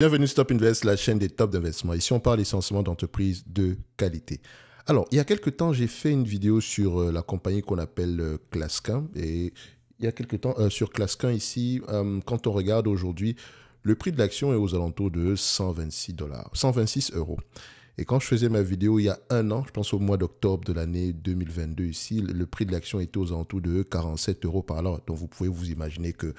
Bienvenue Stop Invest, la chaîne des tops d'investissement. Ici, on parle essentiellement d'entreprises de qualité. Alors, il y a quelques temps, j'ai fait une vidéo sur euh, la compagnie qu'on appelle euh, Classcan. Et il y a quelques temps, euh, sur Clasquin, ici, quand on regarde aujourd'hui, le prix de l'action est aux alentours de 126 dollars, 126 euros. Et quand je faisais ma vidéo il y a un an, je pense au mois d'octobre de l'année 2022 ici, le prix de l'action était aux alentours de 47 euros par an, Donc, vous pouvez vous imaginer que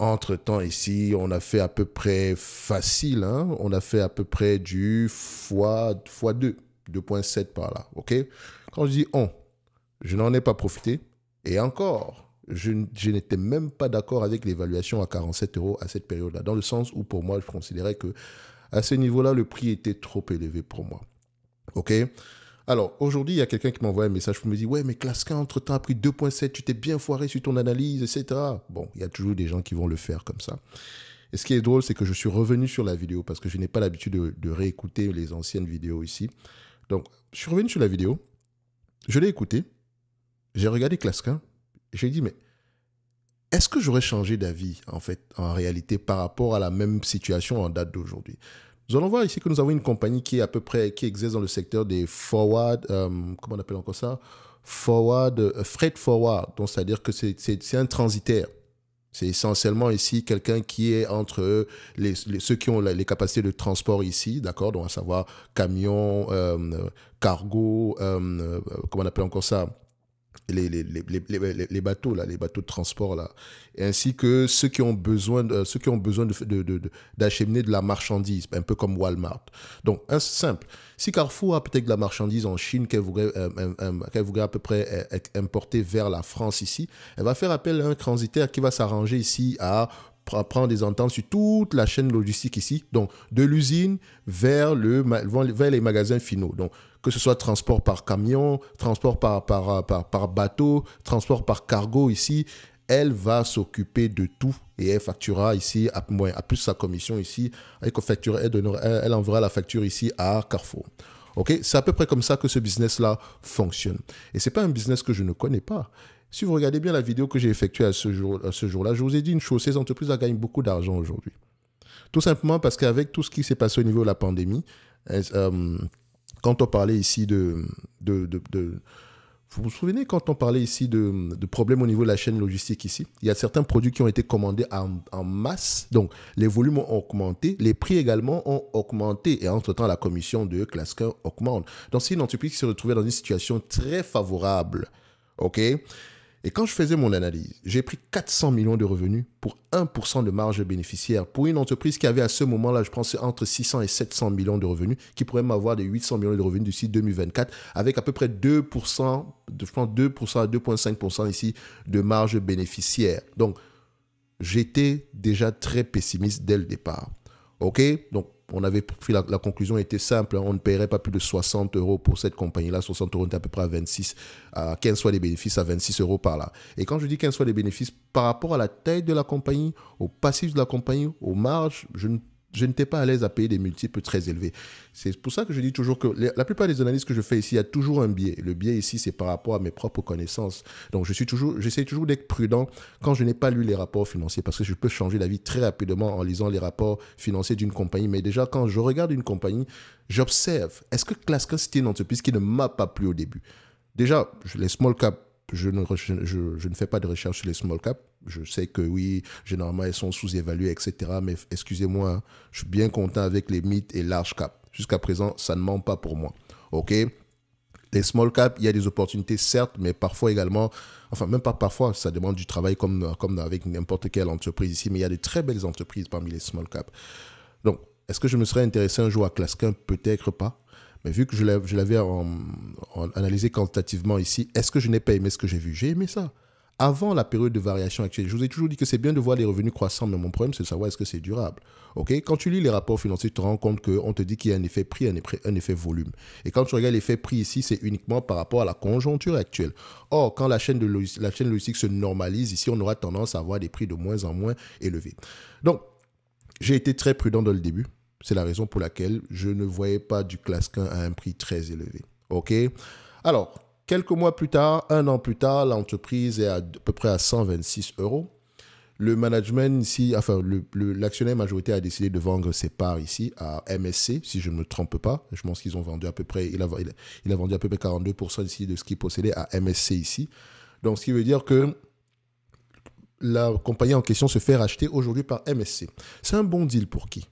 entre-temps, ici, on a fait à peu près facile, hein. on a fait à peu près du x 2, 2.7 par là. ok Quand je dis on, je n'en ai pas profité. Et encore, je, n'étais même pas d'accord avec l'évaluation à 47 euros à cette période-là, dans le sens où pour moi, je considérais que à ce niveau-là, le prix était trop élevé pour moi. ok alors, aujourd'hui, il y a quelqu'un qui m'envoie un message pour me dire Ouais, mais Clasquin, entre-temps, a pris 2,7, tu t'es bien foiré sur ton analyse, etc. Bon, il y a toujours des gens qui vont le faire comme ça. Et ce qui est drôle, c'est que je suis revenu sur la vidéo parce que je n'ai pas l'habitude de, réécouter les anciennes vidéos ici. Donc, je suis revenu sur la vidéo, je l'ai écoutée, j'ai regardé Clasquin, j'ai dit Mais est-ce que j'aurais changé d'avis, en fait, en réalité, par rapport à la même situation en date d'aujourd'hui nous allons voir ici que nous avons une compagnie qui est à peu près, qui exerce dans le secteur des forward, euh, comment on appelle encore ça Forward, euh, freight forward, donc c'est-à-dire que c'est un transitaire. C'est essentiellement ici quelqu'un qui est entre ceux qui ont les capacités de transport ici, d'accord Donc à savoir camion, euh, cargo, comment on appelle encore ça les, les, bateaux, là, les bateaux de transport, là, ainsi que ceux qui ont besoin, de, euh, ceux qui ont besoin d'acheminer de, de, de, la marchandise, ben, un peu comme Walmart. Donc, un simple. Si Carrefour a peut-être de la marchandise en Chine qu'elle voudrait, euh, euh, à peu près importer vers la France ici, elle va faire appel à un transitaire qui va s'arranger ici à prend des ententes sur toute la chaîne logistique ici, donc de l'usine vers, le, vers les magasins finaux. Donc, que ce soit transport par camion, transport par, par, par, bateau, transport par cargo ici, elle va s'occuper de tout et elle facturera ici, à, à plus sa commission ici, elle, elle enverra la facture ici à Carrefour. Ok, c'est à peu près comme ça que ce business-là fonctionne. Et c'est pas un business que je ne connais pas. Si vous regardez bien la vidéo que j'ai effectuée à ce jour-là, jour je vous ai dit une chose, ces entreprises gagnent beaucoup d'argent aujourd'hui. Tout simplement parce qu'avec tout ce qui s'est passé au niveau de la pandémie, euh, quand on parlait ici de, vous vous souvenez quand on parlait ici de, problèmes au niveau de la chaîne logistique ici Il y a certains produits qui ont été commandés en, masse. Donc, les volumes ont augmenté, les prix également ont augmenté. Et entre-temps, la commission de classe augmente. Donc, c'est une entreprise qui se retrouvait dans une situation très favorable. OK et quand je faisais mon analyse, j'ai pris 400 millions de revenus pour 1% de marge bénéficiaire pour une entreprise qui avait à ce moment-là, je pense, entre 600 et 700 millions de revenus, qui pourrait m'avoir des 800 millions de revenus d'ici 2024, avec à peu près 2%, je 2% à 2,5% ici de marge bénéficiaire. Donc, j'étais déjà très pessimiste dès le départ. OK Donc, on avait pris la, conclusion était simple, hein. on ne paierait pas plus de 60 euros pour cette compagnie-là. 60 euros, on était à peu près à 26, à 15 fois les bénéfices, à 26 euros par là. Et quand je dis 15 fois les bénéfices, par rapport à la taille de la compagnie, au passif de la compagnie, aux marges, je ne je n'étais pas à l'aise à payer des multiples très élevés. C'est pour ça que je dis toujours que la plupart des analyses que je fais ici, il y a toujours un biais. Le biais ici, c'est par rapport à mes propres connaissances. Donc, je toujours, j'essaie toujours d'être prudent quand je n'ai pas lu les rapports financiers parce que je peux changer d'avis très rapidement en lisant les rapports financiers d'une compagnie. Mais déjà, quand je regarde une compagnie, j'observe. Est-ce que Classcast, c'était une entreprise qui ne m'a pas plu au début? Déjà, les small caps. Je ne, je, ne, fais pas de recherche sur les small caps. Je sais que oui, généralement, elles sont sous-évaluées, etc. Mais excusez-moi, je suis bien content avec les mid et large cap. Jusqu'à présent, ça ne ment pas pour moi. OK les small caps, il y a des opportunités, certes, mais parfois également, enfin, même pas parfois, ça demande du travail comme, comme avec n'importe quelle entreprise ici, mais il y a de très belles entreprises parmi les small caps. Donc, est-ce que je me serais intéressé un jour à Clasquin Peut-être pas. Mais vu que je l'avais analysé quantitativement ici, est-ce que je n'ai pas aimé ce que j'ai vu J'ai aimé ça. Avant la période de variation actuelle, je vous ai toujours dit que c'est bien de voir les revenus croissants, mais mon problème, c'est de savoir est-ce que c'est durable. Ok Quand tu lis les rapports financiers, tu te rends compte qu'on te dit qu'il y a un effet prix, un effet, volume. Et quand tu regardes l'effet prix ici, c'est uniquement par rapport à la conjoncture actuelle. Or, quand la chaîne, logistique se normalise, ici, on aura tendance à avoir des prix de moins en moins élevés. Donc, j'ai été très prudent dans le début. C'est la raison pour laquelle je ne voyais pas du Clasquin à un prix très élevé. OK Alors, quelques mois plus tard, un an plus tard, l'entreprise est à, peu près à 126 euros. Le management ici, enfin, l'actionnaire majoritaire a décidé de vendre ses parts ici à MSC, si je ne me trompe pas. Je pense qu'ils ont vendu à peu près, il a, il vendu à peu près 42% ici de ce qu'il possédait à MSC ici. Donc, ce qui veut dire que la compagnie en question se fait racheter aujourd'hui par MSC. C'est un bon deal pour qui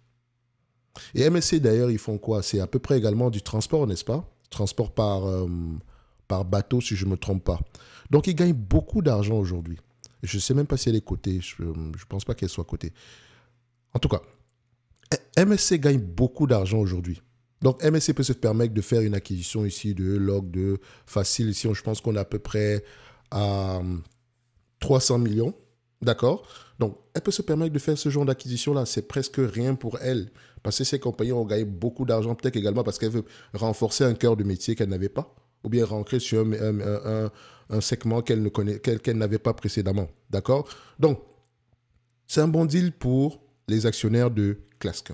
et MSC, d'ailleurs, ils font quoi C'est à peu près également du transport, n'est-ce pas Transport par, euh, par bateau, si je ne me trompe pas. Donc, ils gagnent beaucoup d'argent aujourd'hui. Je ne sais même pas si elle est cotée. Je ne euh, pense pas qu'elle soit cotée. En tout cas, MSC gagne beaucoup d'argent aujourd'hui. Donc, MSC peut se permettre de faire une acquisition ici de log de facile. Ici, je pense qu'on est à peu près à 300 euh, millions D'accord Donc, elle peut se permettre de faire ce genre d'acquisition-là. C'est presque rien pour elle. Parce que ses compagnons ont gagné beaucoup d'argent, peut-être également parce qu'elle veut renforcer un cœur de métier qu'elle n'avait pas, ou bien rentrer sur un, segment qu'elle ne connaît, qu'elle, n'avait pas précédemment. D'accord Donc, c'est un bon deal pour les actionnaires de Clask.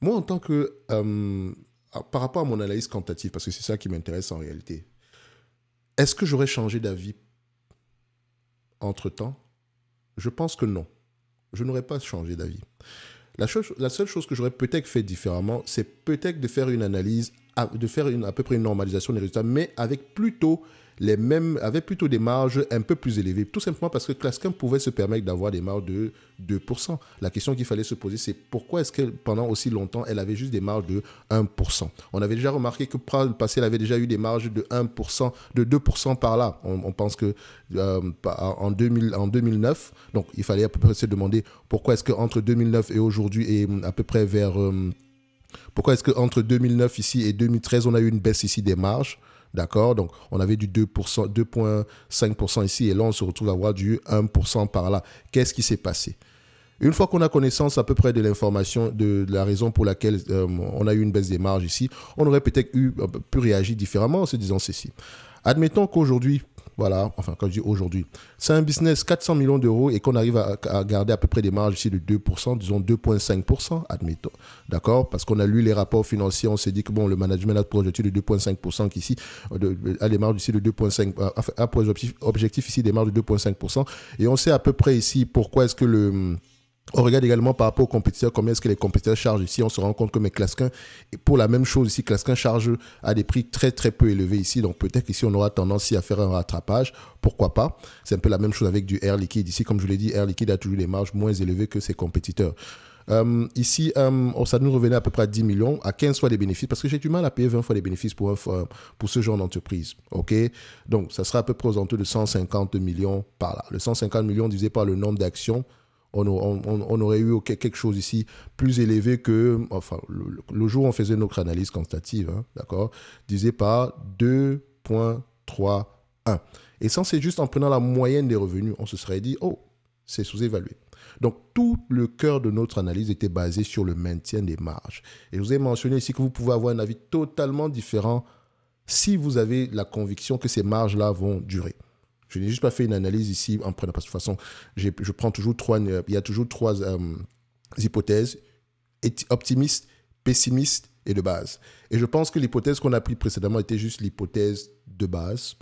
Moi, en tant que. Euh, ah, par rapport à mon analyse quantitative, parce que c'est ça qui m'intéresse en réalité, est-ce que j'aurais changé d'avis entre temps je pense que non. Je n'aurais pas changé d'avis. La, seule chose que j'aurais peut-être fait différemment, c'est peut-être de faire une analyse de faire une, à peu près une normalisation des résultats, mais avec plutôt les mêmes, avec plutôt des marges un peu plus élevées, tout simplement parce que Classcom pouvait se permettre d'avoir des marges de 2%. La question qu'il fallait se poser, c'est pourquoi est-ce que pendant aussi longtemps, elle avait juste des marges de 1% On avait déjà remarqué que par le passé, elle avait déjà eu des marges de 1%, de 2% par là. On, pense que euh, en, 2000, en 2009, donc il fallait à peu près se demander pourquoi est-ce qu'entre 2009 et aujourd'hui, et à peu près vers... Euh, pourquoi est-ce qu'entre 2009 ici et 2013, on a eu une baisse ici des marges D'accord Donc, on avait du 2,5% ici et là, on se retrouve à avoir du 1% par là. Qu'est-ce qui s'est passé une fois qu'on a connaissance à peu près de l'information, de, la raison pour laquelle euh, on a eu une baisse des marges ici, on aurait peut-être euh, pu réagir différemment en se disant ceci. Admettons qu'aujourd'hui, voilà, enfin quand je dis aujourd'hui, c'est un business 400 millions d'euros et qu'on arrive à, garder à peu près des marges ici de 2%, disons 2,5%, admettons. D'accord Parce qu'on a lu les rapports financiers, on s'est dit que bon, le management a projeté de 2,5% qu'ici, euh, a des marges ici de 2,5%, euh, a pour objectif, objectif ici des marges de 2,5%. Et on sait à peu près ici pourquoi est-ce que le on regarde également par rapport aux compétiteurs, combien est-ce que les compétiteurs chargent ici. On se rend compte que mes Clasquin, pour la même chose ici, Clasquin charge à des prix très très peu élevés ici. Donc peut-être qu'ici, on aura tendance à faire un rattrapage. Pourquoi pas C'est un peu la même chose avec du Air Liquide. Ici, comme je vous l'ai dit, Air Liquide a toujours des marges moins élevées que ses compétiteurs. Euh, ici, euh, oh, ça nous revenait à peu près à 10 millions, à 15 fois les bénéfices, parce que j'ai du mal à payer 20 fois les bénéfices pour, euh, pour ce genre d'entreprise. Donc, ça sera à peu près aux de 150 millions par là. Le 150 millions divisé par le nombre d'actions, on, aurait eu quelque chose ici plus élevé que, enfin, le, jour où on faisait notre analyse quantitative, hein, d'accord, disait pas 2.31. Et ça, c'est juste en prenant la moyenne des revenus, on se serait dit, oh, c'est sous-évalué. Donc tout le cœur de notre analyse était basé sur le maintien des marges. Et je vous ai mentionné ici que vous pouvez avoir un avis totalement différent si vous avez la conviction que ces marges-là vont durer. Je n'ai juste pas fait une analyse ici en prenant, parce que de toute façon, je prends toujours trois, euh, il y a toujours trois euh, hypothèses, optimiste, pessimiste et de base. Et je pense que l'hypothèse qu'on a prise précédemment était juste l'hypothèse de base.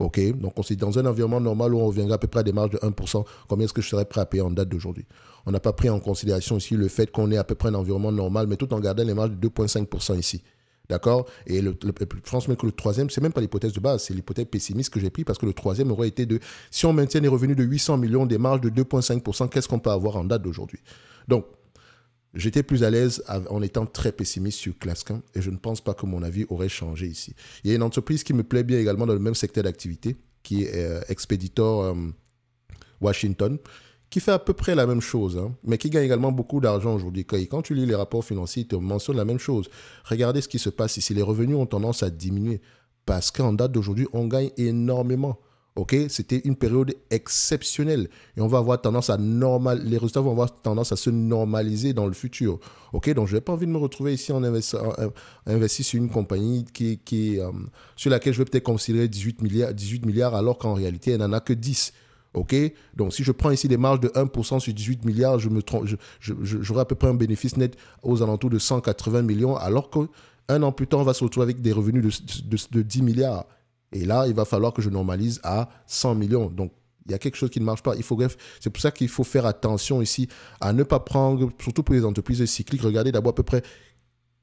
OK Donc, on s'est dans un environnement normal où on reviendrait à peu près à des marges de 1%, combien est-ce que je serais prêt à payer en date d'aujourd'hui On n'a pas pris en considération ici le fait qu'on est à peu près un environnement normal, mais tout en gardant les marges de 2,5% ici. D'accord Et le, je pense même que le troisième, c'est même pas l'hypothèse de base, c'est l'hypothèse pessimiste que j'ai pris parce que le troisième aurait été de si on maintient les revenus de 800 millions, des marges de 2,5%, qu'est-ce qu'on peut avoir en date d'aujourd'hui Donc, J'étais plus à l'aise en étant très pessimiste sur Clasquin et je ne pense pas que mon avis aurait changé ici. Il y a une entreprise qui me plaît bien également dans le même secteur d'activité, qui est euh, Expeditor euh, Washington, qui fait à peu près la même chose, hein, mais qui gagne également beaucoup d'argent aujourd'hui. Quand tu lis les rapports financiers, ils te mentionnent la même chose. Regardez ce qui se passe ici. Les revenus ont tendance à diminuer parce qu'en date d'aujourd'hui, on gagne énormément. Ok, c'était une période exceptionnelle et on va avoir tendance à normal, les résultats vont avoir tendance à se normaliser dans le futur. Ok, donc je n'ai pas envie de me retrouver ici en investissant euh, sur une compagnie qui, euh, sur laquelle je vais peut-être considérer 18 milliards, 18 milliards alors qu'en réalité elle n'en a que 10. Donc, si je prends ici des marges de 1% sur 18 milliards, je j'aurai à peu près un bénéfice net aux alentours de 180 millions, alors qu'un an plus tard, on va se retrouver avec des revenus de, 10 milliards. Et là, il va falloir que je normalise à 100 millions. Donc, il y a quelque chose qui ne marche pas. C'est pour ça qu'il faut faire attention ici à ne pas prendre, surtout pour les entreprises cycliques, regardez d'abord à peu près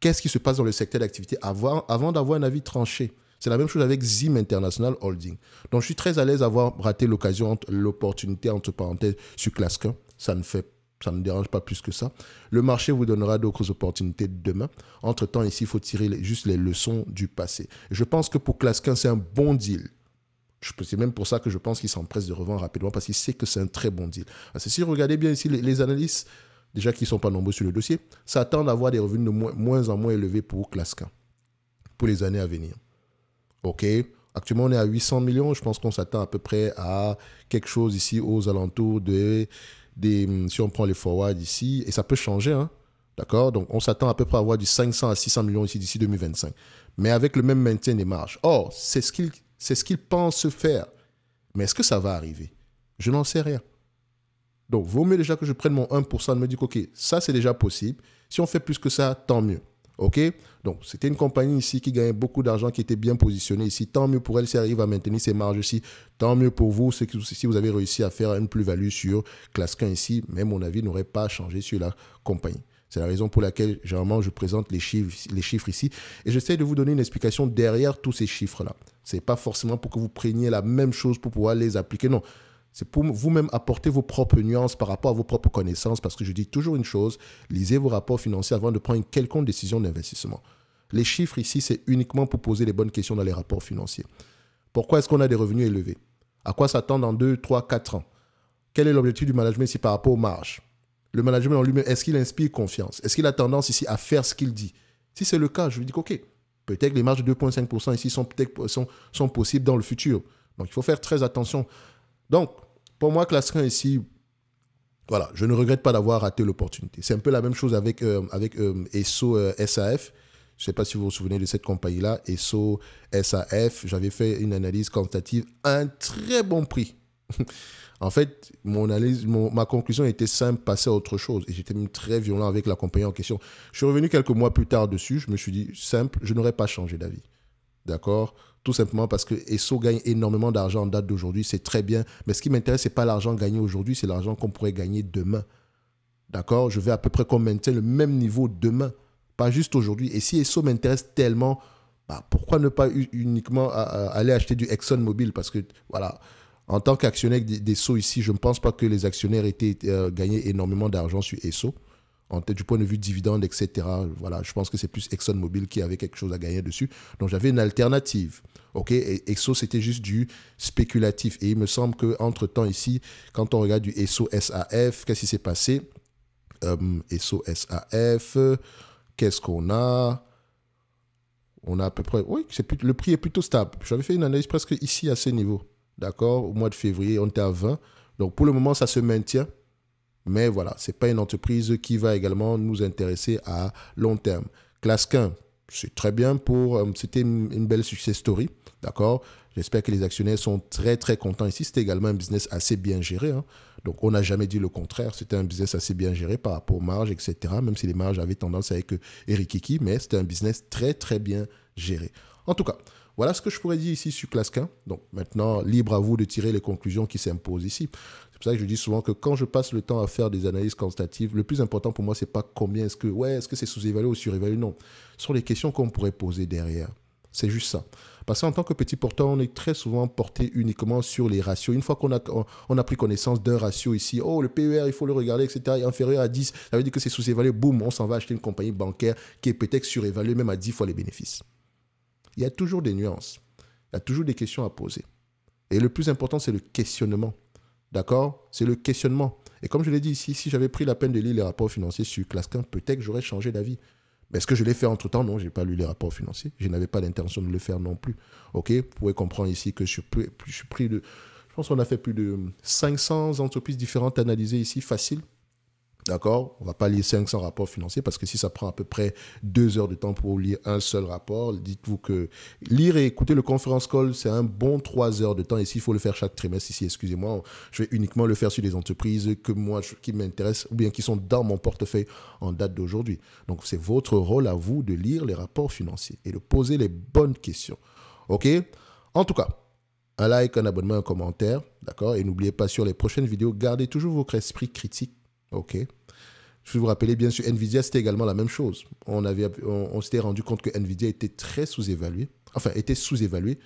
qu'est-ce qui se passe dans le secteur d'activité avant d'avoir un avis tranché. C'est la même chose avec Zim International Holding. Donc, je suis très à l'aise d'avoir raté l'occasion, l'opportunité, entre parenthèses, sur Clasquin. Ça ne fait ça ne dérange pas plus que ça. Le marché vous donnera d'autres opportunités demain. Entre-temps, ici, il faut tirer juste les leçons du passé. Je pense que pour Clasquin, c'est un bon deal. C'est même pour ça que je pense qu'il s'empresse de revendre rapidement parce qu'il sait que c'est un très bon deal. C'est si regardez bien ici, les, les analystes, déjà qui ne sont pas nombreux sur le dossier, s'attendent à avoir des revenus de moins, moins en moins élevés pour Clasquin pour les années à venir. OK Actuellement, on est à 800 millions. Je pense qu'on s'attend à peu près à quelque chose ici aux alentours de. Des, hum, si on prend les forwards ici, et ça peut changer, hein, d'accord Donc, on s'attend à peu près à avoir du 500 à 600 millions ici d'ici 2025, mais avec le même maintien des marges. Or, c'est ce qu'ils ce pensent faire. Mais est-ce que ça va arriver Je n'en sais rien. Donc, vaut mieux déjà que je prenne mon 1% et me dire, OK, ça c'est déjà possible. Si on fait plus que ça, tant mieux. OK donc, c'était une compagnie ici qui gagnait beaucoup d'argent, qui était bien positionnée ici. Tant mieux pour elle si elle arrive à maintenir ses marges ici. Tant mieux pour vous si vous avez réussi à faire une plus-value sur 1 ici. Mais mon avis n'aurait pas changé sur la compagnie. C'est la raison pour laquelle, généralement, je présente les chiffres, les chiffres ici. Et j'essaie de vous donner une explication derrière tous ces chiffres-là. Ce n'est pas forcément pour que vous preniez la même chose pour pouvoir les appliquer. Non, c'est pour vous-même apporter vos propres nuances par rapport à vos propres connaissances, parce que je dis toujours une chose, lisez vos rapports financiers avant de prendre une quelconque décision d'investissement. Les chiffres ici, c'est uniquement pour poser les bonnes questions dans les rapports financiers. Pourquoi est-ce qu'on a des revenus élevés À quoi s'attendre dans 2, 3, 4 ans Quel est l'objectif du management ici par rapport aux marges Le management en lui-même, est-ce qu'il inspire confiance Est-ce qu'il a tendance ici à faire ce qu'il dit Si c'est le cas, je lui dis OK, peut-être les marges de 2,5% ici sont, sont, sont possibles dans le futur. Donc il faut faire très attention. Donc, pour moi, Classe ici, voilà, je ne regrette pas d'avoir raté l'opportunité. C'est un peu la même chose avec, euh, avec euh, ESSO euh, SAF. Je ne sais pas si vous vous souvenez de cette compagnie-là, ESSO SAF. J'avais fait une analyse quantitative à un très bon prix. en fait, mon analyse, ma conclusion était simple, passer à autre chose. Et j'étais même très violent avec la compagnie en question. Je suis revenu quelques mois plus tard dessus. Je me suis dit, simple, je n'aurais pas changé d'avis. D'accord Tout simplement parce que ESSO gagne énormément d'argent en date d'aujourd'hui, c'est très bien. Mais ce qui m'intéresse, ce n'est pas l'argent gagné aujourd'hui, c'est l'argent qu'on pourrait gagner demain. D'accord Je vais à peu près qu'on maintienne le même niveau demain, pas juste aujourd'hui. Et si ESSO m'intéresse tellement, bah, pourquoi ne pas uniquement aller acheter du ExxonMobil Parce que, voilà, en tant qu'actionnaire d'ESSO ici, je ne pense pas que les actionnaires aient euh, gagné énormément d'argent sur ESSO en tête du point de vue dividende, etc. Voilà, je pense que c'est plus ExxonMobil qui avait quelque chose à gagner dessus. Donc j'avais une alternative. OK, et EXO c'était juste du spéculatif et il me semble que entre-temps ici quand on regarde du ESO SAF, qu'est-ce qui s'est passé euh, SAF, qu'est-ce qu'on a On a à peu près oui, c'est le prix est plutôt stable. J'avais fait une analyse presque ici à ce niveau. D'accord, au mois de février, on était à 20. Donc pour le moment ça se maintient. Mais voilà, ce n'est pas une entreprise qui va également nous intéresser à long terme. Clasquin, c'est très bien pour... Euh, c'était une belle success story, d'accord J'espère que les actionnaires sont très, très contents ici. C'était également un business assez bien géré. Hein. Donc, on n'a jamais dit le contraire. C'était un business assez bien géré par rapport aux marges, etc. Même si les marges avaient tendance à être Kiki, mais c'était un business très, très bien géré. En tout cas, voilà ce que je pourrais dire ici sur Clasquin. Donc, maintenant, libre à vous de tirer les conclusions qui s'imposent ici. C'est pour ça que je dis souvent que quand je passe le temps à faire des analyses quantitatives, le plus important pour moi, ce n'est pas combien est-ce que, ouais, est-ce que c'est sous-évalué ou surévalué Non. Ce sont les questions qu'on pourrait poser derrière. C'est juste ça. Parce qu'en tant que petit porteur, on est très souvent porté uniquement sur les ratios. Une fois qu'on a, on a pris connaissance d'un ratio ici, oh, le PER, il faut le regarder, etc., est inférieur à 10, ça veut dire que c'est sous-évalué, boum, on s'en va acheter une compagnie bancaire qui est peut-être surévaluée même à 10 fois les bénéfices. Il y a toujours des nuances. Il y a toujours des questions à poser. Et le plus important, c'est le questionnement. D'accord C'est le questionnement. Et comme je l'ai dit ici, si j'avais pris la peine de lire les rapports financiers sur Clasquin, peut-être que j'aurais changé d'avis. Mais est-ce que je l'ai fait entre-temps Non, je n'ai pas lu les rapports financiers. Je n'avais pas l'intention de le faire non plus. OK Vous pouvez comprendre ici que je suis, plus, je suis pris de... Je pense qu'on a fait plus de 500 entreprises différentes analysées ici, facile, D'accord On va pas lire 500 rapports financiers parce que si ça prend à peu près deux heures de temps pour lire un seul rapport, dites-vous que lire et écouter le conférence call, c'est un bon trois heures de temps. Et s'il faut le faire chaque trimestre. Ici, excusez-moi, je vais uniquement le faire sur des entreprises que moi, qui m'intéressent ou bien qui sont dans mon portefeuille en date d'aujourd'hui. Donc, c'est votre rôle à vous de lire les rapports financiers et de poser les bonnes questions. OK En tout cas, un like, un abonnement, un commentaire. D'accord Et n'oubliez pas sur les prochaines vidéos, gardez toujours votre esprit critique OK. Je vous rappeler, bien sûr, Nvidia, c'était également la même chose. On, avait, on, s'était rendu compte que Nvidia était très sous-évalué, enfin, était sous-évalué,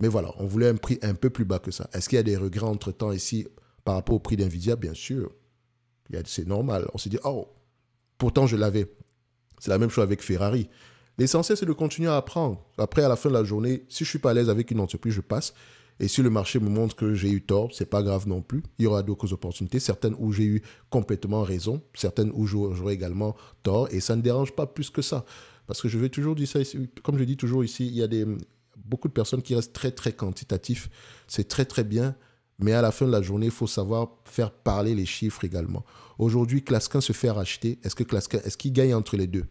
mais voilà, on voulait un prix un peu plus bas que ça. Est-ce qu'il y a des regrets entre-temps ici par rapport au prix d'Nvidia Bien sûr. C'est normal. On s'est dit, oh, pourtant je l'avais. C'est la même chose avec Ferrari. L'essentiel, c'est de continuer à apprendre. Après, à la fin de la journée, si je ne suis pas à l'aise avec une entreprise, je passe. Et si le marché me montre que j'ai eu tort, c'est pas grave non plus. Il y aura d'autres opportunités, certaines où j'ai eu complètement raison, certaines où j'aurai également tort. Et ça ne dérange pas plus que ça. Parce que je vais toujours dire ça Comme je dis toujours ici, il y a des, beaucoup de personnes qui restent très, très quantitatifs. C'est très, très bien. Mais à la fin de la journée, il faut savoir faire parler les chiffres également. Aujourd'hui, Clasquin se fait racheter. Est-ce que est-ce qu'il gagne entre les deux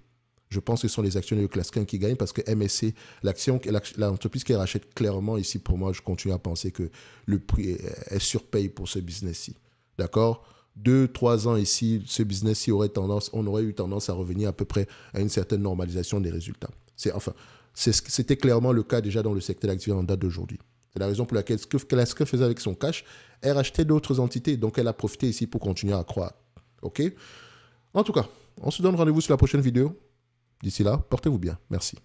je pense que ce sont les actionnaires de classe 1 qui gagnent parce que MSC, l'action, l'entreprise qui rachète clairement ici, pour moi, je continue à penser que le prix est surpayé pour ce business-ci. D'accord deux, trois ans ici, ce business-ci aurait tendance, on aurait eu tendance à revenir à peu près à une certaine normalisation des résultats. C'est enfin, c'était clairement le cas déjà dans le secteur actuel en date d'aujourd'hui. C'est la raison pour laquelle ce que faisait avec son cash, elle rachetait d'autres entités, donc elle a profité ici pour continuer à croître. Ok En tout cas, on se donne rendez-vous sur la prochaine vidéo. D'ici là, portez-vous bien. Merci.